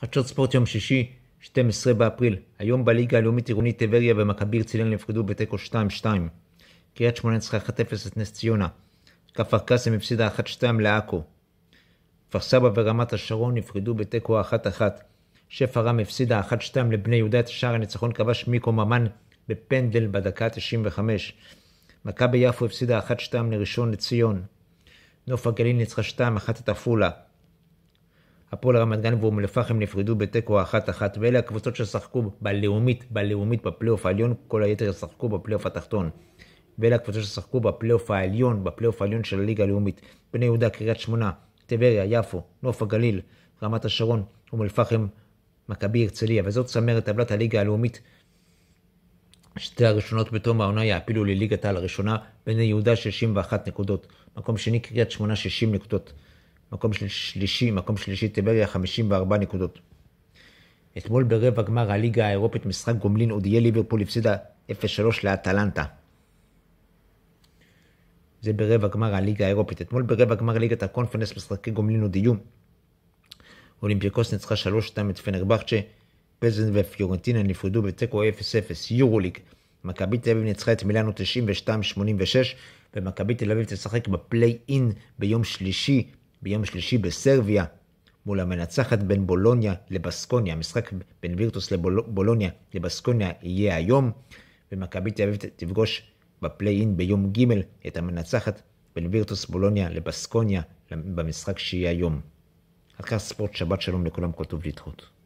חדשות ספורט יום שישי, 12 באפריל. היום בליגה הלאומית עירונית טבריה ומכבי הרצליה נפרדו בתיקו 2-2. קריית שמונה צריכה 1-0 את נס ציונה. כפר קאסם הפסידה 1-2 לעכו. כפר סבא ורמת השרון נפרדו בתיקו 1-1. שפרעם הפסידה 1-2 לבני יהודה את שער הניצחון כבש מיקו ממן בפנדל בדקה 95. מכבי יפו הפסידה 1-2 לראשון לציון. נוף הגליל ניצחה 2-1 את עפולה. הפועל רמת גן ואום אל-פחם נפרדו בתיקו האחת אחת, ואלה הקבוצות ששחקו בלאומית, בלאומית בפלייאוף העליון, כל היתר ישחקו בפלייאוף התחתון. ואלה הקבוצות ששחקו בפלייאוף העליון, בפלייאוף העליון של הליגה הלאומית. בני יהודה, קריית שמונה, טבריה, יפו, נוף הגליל, רמת השרון, אום אל-פחם, מכבי הרצליה, וזאת צמרת טבלת הליגה הלאומית. שתי הראשונות בתום העונה יעפילו לליגת העל הראשונה, בני יהודה 61 נקודות, מקום שני קריית שמונה 60 נקודות. מקום של שלישי, מקום שלישי טבריה, 54 נקודות. אתמול ברבע גמר הליגה האירופית, משחק גומלין, עוד יהיה ליברפול הפסידה 0-3 לאטלנטה. זה ברבע גמר הליגה האירופית. אתמול ברבע גמר ליגת הקונפרנס, משחקי גומלין עוד יהיו. אולימפיקוס ניצחה 3-2 את פנרבחצ'ה, פזן ופיורנטינה נפרדו בתיקו 0-0, יורוליג. מכבי תל אביב ניצחה את מילאנו 92-86, ומכבי תל אביב תשחק בפליי אין ביום שלישי ביום שלישי בסרביה, מול המנצחת בין בולוניה לבסקוניה. המשחק בין וירטוס לבולוניה לבסקוניה יהיה היום, ומכבי תל אביב תפגוש בפליי-אין ביום ג' את המנצחת בין וירטוס בולוניה לבסקוניה במשחק שיהיה היום. עד כך ספורט שבת שלום לכולם, כל טוב לדחות.